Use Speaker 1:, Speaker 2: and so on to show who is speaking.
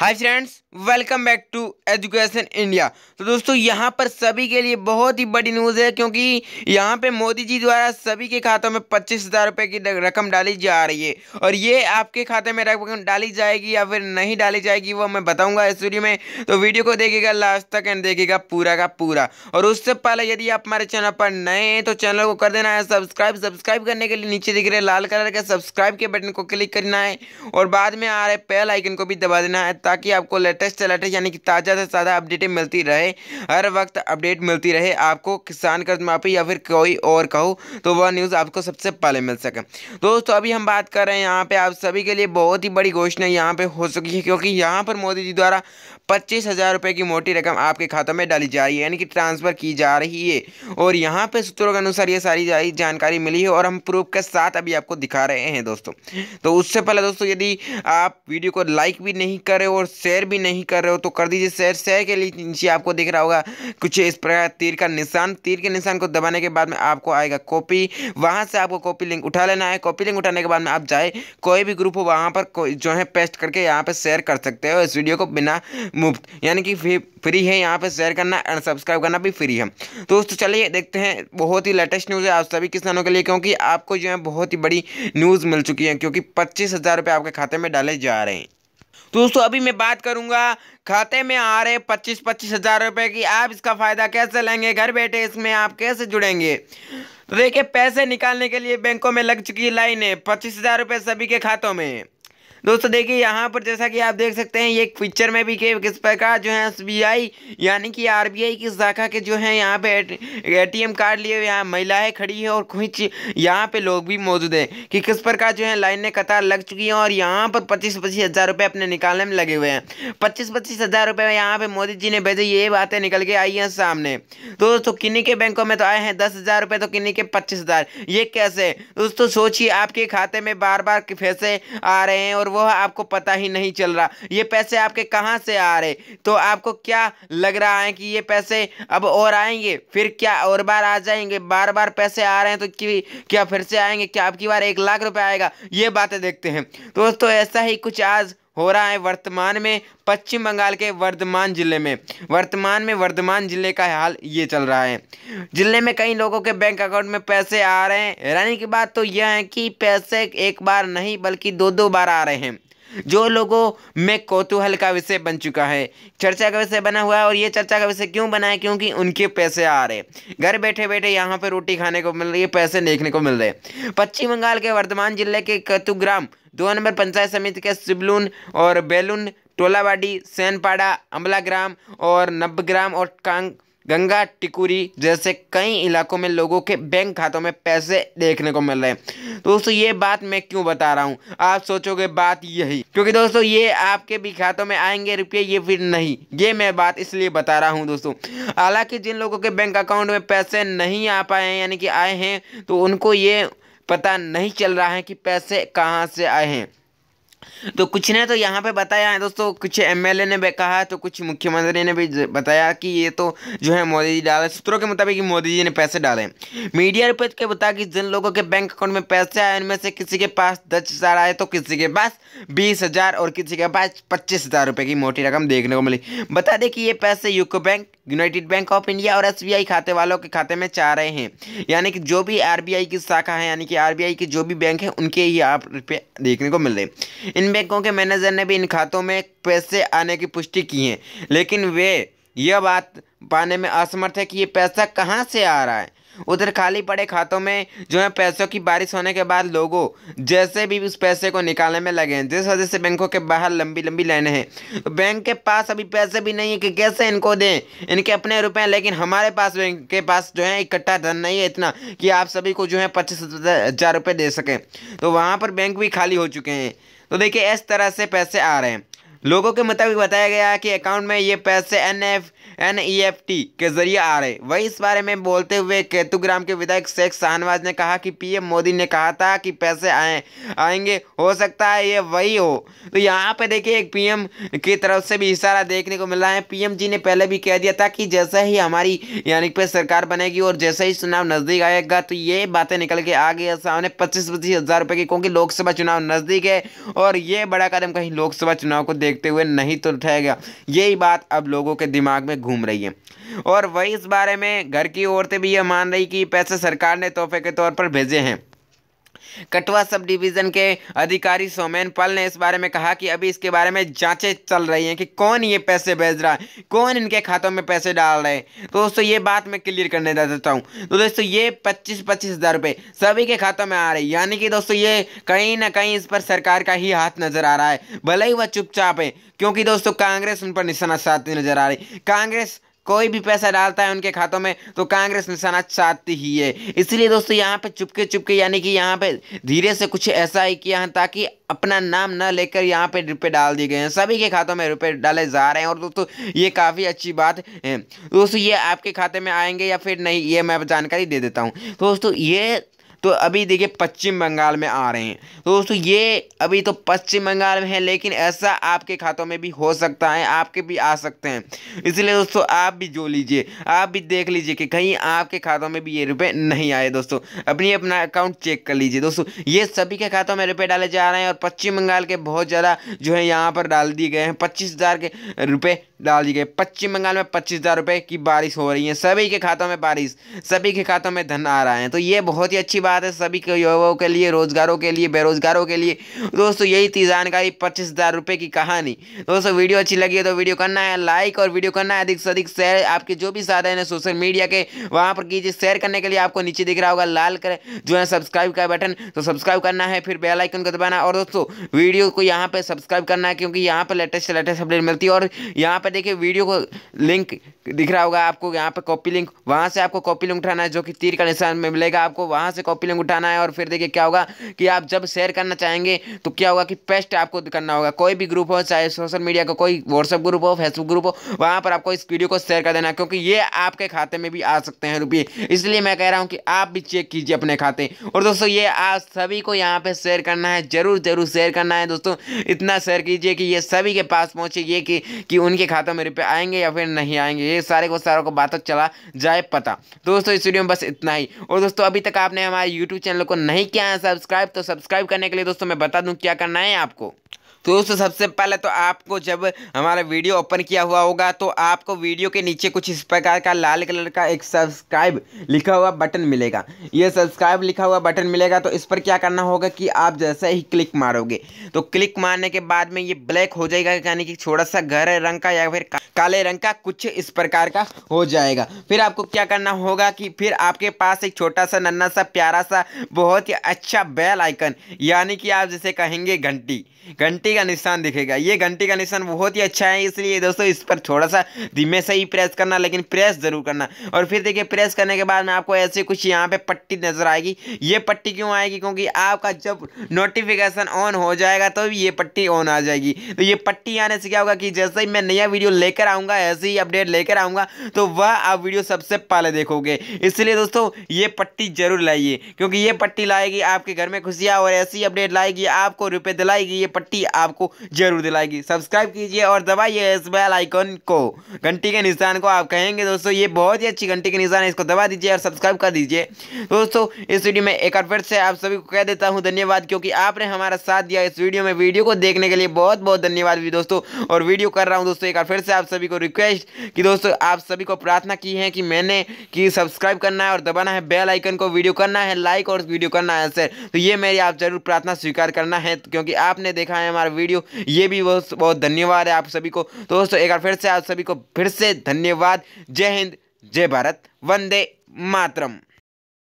Speaker 1: Hi friends, welcome back to Education India तो दोस्तों यहाँ पर सभी के लिए बहुत ही बड़ी न्यूज़ है क्योंकि यहाँ पे मोदी जी द्वारा सभी के खातों में पच्चीस हज़ार रुपये की रकम डाली जा रही है और ये आपके खाते में रकम डाली जाएगी या फिर नहीं डाली जाएगी वो मैं बताऊँगा इस वीडियो में तो वीडियो को देखेगा लास्ट तक एंड देखेगा पूरा का पूरा और उससे पहले यदि आप हमारे चैनल पर नए हैं तो चैनल को कर देना है सब्सक्राइब सब्सक्राइब करने के लिए नीचे दिख रहे लाल कलर के सब्सक्राइब के बटन को क्लिक करना है और बाद में आ रहे पेल आइकन को भी दबा देना है ताकि आपको लेट लेटेस्ट लेटेस्ट यानी कि ताज़ा से ताज़ा अपडेटें मिलती रहे हर वक्त अपडेट मिलती रहे आपको किसान कर्ज माफ़ी या फिर कोई और कहो तो वह न्यूज़ आपको सबसे पहले मिल सके दोस्तों अभी हम बात कर रहे हैं यहाँ पर आप सभी के लिए बहुत ही बड़ी घोषणा यहाँ पर हो चुकी है क्योंकि यहाँ पर मोदी जी द्वारा पच्चीस हज़ार रुपये की मोटी रकम आपके खातों में डाली जा रही है यानी कि ट्रांसफ़र की जा रही है और यहाँ पे सूत्रों के अनुसार ये सारी जानकारी मिली है और हम प्रूफ के साथ अभी आपको दिखा रहे हैं दोस्तों तो उससे पहले दोस्तों यदि आप वीडियो को लाइक भी नहीं कर रहे हो और शेयर भी नहीं कर रहे हो तो कर दीजिए शेयर शेयर के लिए नीचे आपको दिख रहा होगा कुछ इस प्रकार तीर का निशान तीर के निशान को दबाने के बाद में आपको आएगा कॉपी वहाँ से आपको कॉपी लिंक उठा लेना है कॉपी लिंक उठाने के बाद में आप जाए कोई भी ग्रुप हो वहाँ पर जो है पेस्ट करके यहाँ पर शेयर कर सकते हो इस वीडियो को बिना मुफ्त यानी कि फ्री है यहाँ पे शेयर करना एंड सब्सक्राइब करना भी फ्री है तो दोस्तों चलिए देखते हैं बहुत ही लेटेस्ट न्यूज़ है आप सभी किसानों के लिए क्योंकि आपको जो है बहुत ही बड़ी न्यूज़ मिल चुकी है क्योंकि पच्चीस हज़ार रुपये आपके खाते में डाले जा रहे हैं तो दोस्तों अभी मैं बात करूंगा खाते में आ रहे पच्चीस पच्चीस हज़ार रुपए की आप इसका फ़ायदा कैसे लेंगे घर बैठे इसमें आप कैसे जुड़ेंगे तो देखिए पैसे निकालने के लिए बैंकों में लग चुकी लाइन है पच्चीस हज़ार रुपये सभी के खातों में दोस्तों देखिए यहाँ पर जैसा कि आप देख सकते हैं ये पिक्चर में भी के किस प्रकार जो है एस यानी कि आर की शाखा के जो है यहाँ पे एटीएम कार्ड लिए यहाँ महिलाएं खड़ी है और कुछ यहाँ पे लोग भी मौजूद हैं कि किस प्रकार जो है लाइन ने कतार लग चुकी है और यहाँ पर पच्चीस पच्चीस हज़ार रुपये अपने निकालने में लगे हुए हैं पच्चीस पच्चीस हज़ार रुपये यहाँ पे मोदी जी ने भेजे ये बातें निकल के आई हैं सामने दोस्तों किन्नी के बैंकों में तो आए हैं दस हज़ार रुपये तो किन्नी के पच्चीस हज़ार ये कैसे दोस्तों सोचिए आपके खाते में बार बार पैसे आ रहे हैं और और वह आपको पता ही नहीं चल रहा ये पैसे आपके कहाँ से आ रहे तो आपको क्या लग रहा है कि ये पैसे अब और आएंगे फिर क्या और बार आ जाएंगे बार बार पैसे आ रहे हैं तो क्या फिर से आएंगे क्या आपकी बार एक लाख रुपये आएगा ये बातें देखते हैं दोस्तों ऐसा ही कुछ आज हो रहा है वर्तमान में पश्चिम बंगाल के वर्धमान ज़िले में वर्तमान में वर्धमान ज़िले का हाल ये चल रहा है ज़िले में कई लोगों के बैंक अकाउंट में पैसे आ रहे हैं हैरानी की बात तो यह है कि पैसे एक बार नहीं बल्कि दो दो बार आ रहे हैं जो लोगों में कौतूहल का विषय बन चुका है चर्चा का विषय बना हुआ है और ये चर्चा का विषय क्यों बना है क्योंकि उनके पैसे आ रहे घर बैठे बैठे यहाँ पर रोटी खाने को मिल रही है पैसे देखने को मिल रहे पश्चिम बंगाल के वर्धमान जिले के कतुग्राम दो नंबर पंचायत समिति के सिबलून और बेलून टोलावाडी सैनपाड़ा ग्राम और नब्बग्राम और कांग गंगा टिकुरी जैसे कई इलाकों में लोगों के बैंक खातों में पैसे देखने को मिल रहे हैं दोस्तों ये बात मैं क्यों बता रहा हूँ आप सोचोगे बात यही क्योंकि दोस्तों ये आपके भी खातों में आएंगे रुपये ये फिर नहीं ये मैं बात इसलिए बता रहा हूँ दोस्तों हालांकि जिन लोगों के बैंक अकाउंट में पैसे नहीं आ पाए हैं यानी कि आए हैं तो उनको ये पता नहीं चल रहा है कि पैसे कहाँ से आए हैं तो कुछ ने तो यहाँ पे बताया है दोस्तों कुछ एमएलए ने भी कहा तो कुछ मुख्यमंत्री ने भी बताया कि ये तो जो है मोदी जी डाले सूत्रों के मुताबिक मोदी जी ने पैसे डाले मीडिया रिपोर्ट के कि जिन लोगों के बैंक अकाउंट में पैसे आए उनमें से किसी के पास दस हज़ार आए तो किसी के पास बीस हज़ार और किसी के पास पच्चीस हज़ार की मोटी रकम देखने को मिली बता दें कि ये पैसे UCO Bank United Bank of India और एस खाते वालों के खाते में चाह रहे हैं यानी कि जो भी आर की शाखा है यानी कि आर की जो भी बैंक है उनके ही आप रुपये देखने को मिल रहे इन बैंकों के मैनेजर ने भी इन खातों में पैसे आने की पुष्टि की है लेकिन वे यह बात पाने में असमर्थ है कि ये पैसा कहाँ से आ रहा है उधर खाली पड़े खातों में जो है पैसों की बारिश होने के बाद लोगों जैसे भी उस पैसे को निकालने में लगे हैं जिस वजह से बैंकों के बाहर लंबी लंबी लाइनें हैं तो बैंक के पास अभी पैसे भी नहीं है कि कैसे इनको दें इनके अपने रुपए हैं लेकिन हमारे पास बैंक के पास जो है इकट्ठा धन नहीं है इतना कि आप सभी को जो है पच्चीस हज़ार रुपये दे सकें तो वहाँ पर बैंक भी खाली हो चुके हैं तो देखिए इस तरह से पैसे आ रहे हैं लोगों के मुताबिक बताया गया है कि अकाउंट में ये पैसे N F N E F T के जरिए आ रहे वही इस बारे में बोलते हुए केतुग्राम के विधायक शेख शाहनवाज ने कहा कि पीएम मोदी ने कहा था कि पैसे आए आएंगे हो सकता है ये वही हो तो यहाँ पे देखिए एक पीएम की तरफ से भी इशारा देखने को मिला है पीएम जी ने पहले भी कह दिया था कि जैसे ही हमारी यानी पे सरकार बनेगी और जैसे ही चुनाव नज़दीक आएगा तो ये बातें निकल के आ गई सामने पच्चीस पच्चीस हज़ार रुपये की क्योंकि लोकसभा चुनाव नज़दीक है और ये बड़ा कदम कहीं लोकसभा चुनाव को देखते हुए नहीं तो उठाया गया यही बात अब लोगों के दिमाग में घूम रही है और वही इस बारे में घर की औरतें भी यह मान रही कि पैसे सरकार ने तोहफे के तौर पर भेजे हैं कटवा सब डिवीज़न के अधिकारी सोमेन पल ने इस बारे में कहा कि अभी इसके बारे में जांचें चल रही हैं कि कौन ये पैसे भेज रहा है कौन इनके खातों में पैसे डाल रहे हैं तो दोस्तों ये बात मैं क्लियर करने देता हूँ तो दोस्तों ये पच्चीस पच्चीस हज़ार रुपये सभी के खातों में आ रहे हैं यानी कि दोस्तों ये कहीं ना कहीं इस पर सरकार का ही हाथ नज़र आ रहा है भले ही वह चुपचाप है क्योंकि दोस्तों कांग्रेस उन पर निशाना साधती नज़र आ रही कांग्रेस कोई भी पैसा डालता है उनके खातों में तो कांग्रेस निशाना चाहती ही है इसलिए दोस्तों यहाँ पे चुपके चुपके यानी कि यहाँ पे धीरे से कुछ ऐसा ही किया है ताकि अपना नाम ना लेकर यहाँ पे रुपये डाल दिए गए हैं सभी के खातों में रुपये डाले जा रहे हैं और दोस्तों ये काफ़ी अच्छी बात है दोस्तों ये आपके खाते में आएंगे या फिर नहीं ये मैं जानकारी दे देता हूँ दोस्तों ये तो अभी देखिए पश्चिम बंगाल में आ रहे हैं तो दोस्तों ये अभी तो पश्चिम बंगाल में है लेकिन ऐसा आपके खातों में भी हो सकता है आपके भी आ सकते हैं इसलिए दोस्तों आप भी जो लीजिए आप भी देख लीजिए कि कहीं आपके खातों में भी ये रुपये नहीं आए दोस्तों अपनी अपना अकाउंट चेक कर लीजिए दोस्तों ये सभी के खातों में रुपये डाले जा रहे हैं और पश्चिम बंगाल के बहुत ज़्यादा जो है यहाँ पर डाल दिए गए हैं पच्चीस हज़ार के रुपये डाल दिए गए पश्चिम बंगाल में पच्चीस हज़ार रुपये की बारिश हो रही है सभी के खातों में बारिश सभी के खातों में धन आ रहा है तो ये बहुत ही अच्छी बात है सभी के युवाओं के लिए रोजगारों के लिए बेरोजगारों के लिए दोस्तों यही थी जानकारी पच्चीस हज़ार रुपये की कहानी दोस्तों वीडियो अच्छी लगी है तो वीडियो करना है लाइक और वीडियो करना है अधिक से अधिक शेयर आपके जो भी साधन है सोशल मीडिया के वहाँ पर कीजिए शेयर करने के लिए आपको नीचे दिख रहा होगा लाल कर जो है सब्सक्राइब का बटन तो सब्सक्राइब करना है फिर बेलाइकन को दबाना और दोस्तों वीडियो को यहाँ पर सब्सक्राइब करना है क्योंकि यहाँ पर लेटेस्ट लेटेस्ट अपडेट मिलती है और यहाँ पर देखिए वीडियो को लिंक दिख रहा होगा आपको यहाँ पर कॉपी लिंक वहाँ से आपको कॉपी लिंक उठाना है जो कि तीर का निशान में मिलेगा आपको वहाँ से कॉपी कॉपी लिंक उठाना है और फिर देखिए क्या होगा कि आप जब शेयर करना चाहेंगे तो क्या होगा कि पेस्ट आपको करना होगा कोई भी ग्रुप हो चाहे सोशल मीडिया का को, कोई व्हाट्सअप ग्रुप हो फेसबुक ग्रुप हो वहाँ पर आपको इस वीडियो को शेयर कर देना क्योंकि ये आपके खाते में भी आ सकते हैं रुपये इसलिए मैं कह रहा हूँ कि आप भी चेक कीजिए अपने खाते और दोस्तों ये आप सभी को यहाँ पर शेयर करना है ज़रूर ज़रूर शेयर करना है दोस्तों इतना शेयर कीजिए कि ये सभी के पास पहुँचे ये कि, कि उनके खातों में रुपये आएंगे या फिर नहीं आएंगे ये सारे को सारों को बातों चला जाए पता दोस्तों इस वीडियो में बस इतना ही और दोस्तों अभी तक आपने हमारे यूट्यूब चैनल को नहीं किया है सब्सक्राइब तो सब्सक्राइब करने के लिए दोस्तों मैं बता दूं क्या करना है आपको तो दोस्तों सबसे पहले तो आपको जब हमारा वीडियो ओपन किया हुआ होगा तो आपको वीडियो के नीचे कुछ इस प्रकार का लाल कलर का एक सब्सक्राइब लिखा हुआ बटन मिलेगा ये सब्सक्राइब लिखा हुआ बटन मिलेगा तो इस पर क्या करना होगा कि आप जैसे ही क्लिक मारोगे तो क्लिक मारने के बाद में ये ब्लैक हो जाएगा यानी कि थोड़ा सा गहरे रंग का या फिर काले रंग का कुछ इस प्रकार का हो जाएगा फिर आपको क्या करना होगा कि फिर आपके पास एक छोटा सा नन्ना सा प्यारा सा बहुत ही अच्छा बेल आइकन यानी कि आप जिसे कहेंगे घंटी घंटी का निशान दिखेगा ये घंटी का निशान बहुत ही अच्छा है इसलिए दोस्तों इस पर थोड़ा सा धीमे से ही प्रेस करना लेकिन प्रेस ज़रूर करना और फिर देखिए प्रेस करने के बाद में आपको ऐसे कुछ यहाँ पे पट्टी नज़र आएगी ये पट्टी क्यों आएगी क्योंकि आपका जब नोटिफिकेशन ऑन हो जाएगा तो ये पट्टी ऑन आ जाएगी तो ये पट्टी आने से क्या होगा कि जैसे ही मैं नया वीडियो लेकर आऊँगा ऐसे ही अपडेट लेकर आऊँगा तो वह आप वीडियो सबसे पहले देखोगे इसलिए दोस्तों ये पट्टी ज़रूर लाइए क्योंकि ये पट्टी लाएगी आपके घर में खुशियाँ और ऐसी अपडेट लाएगी आपको रुपये दिलाएगी ये पट्टी आपको जरूर दिलाएगी सब्सक्राइब कीजिए और दबाइए इस बेल आइकन को घंटी के निशान को आप कहेंगे दोस्तों ये बहुत ही अच्छी घंटी के निशान है इसको दबा दीजिए और सब्सक्राइब कर दीजिए दोस्तों इस वीडियो में एक बार फिर से आप सभी को कह देता हूँ धन्यवाद क्योंकि आपने हमारा साथ दिया इस वीडियो में वीडियो को देखने के लिए बहुत बहुत धन्यवाद भी दोस्तों और वीडियो कर रहा हूँ दोस्तों एक बार फिर से आप सभी को रिक्वेस्ट कि दोस्तों आप सभी को प्रार्थना की है कि मैंने कि सब्सक्राइब करना है और दबाना है बेल आइकन को वीडियो करना है लाइक और वीडियो करना है सर तो ये मेरी आप जरूर प्रार्थना स्वीकार करना है क्योंकि आपने देखा है हमारा बार वीडियो ये भी बहुत बहुत धन्यवाद है आप सभी को तो दोस्तों एक बार फिर से आप सभी को फिर से धन्यवाद जय हिंद जय भारत वंदे मातरम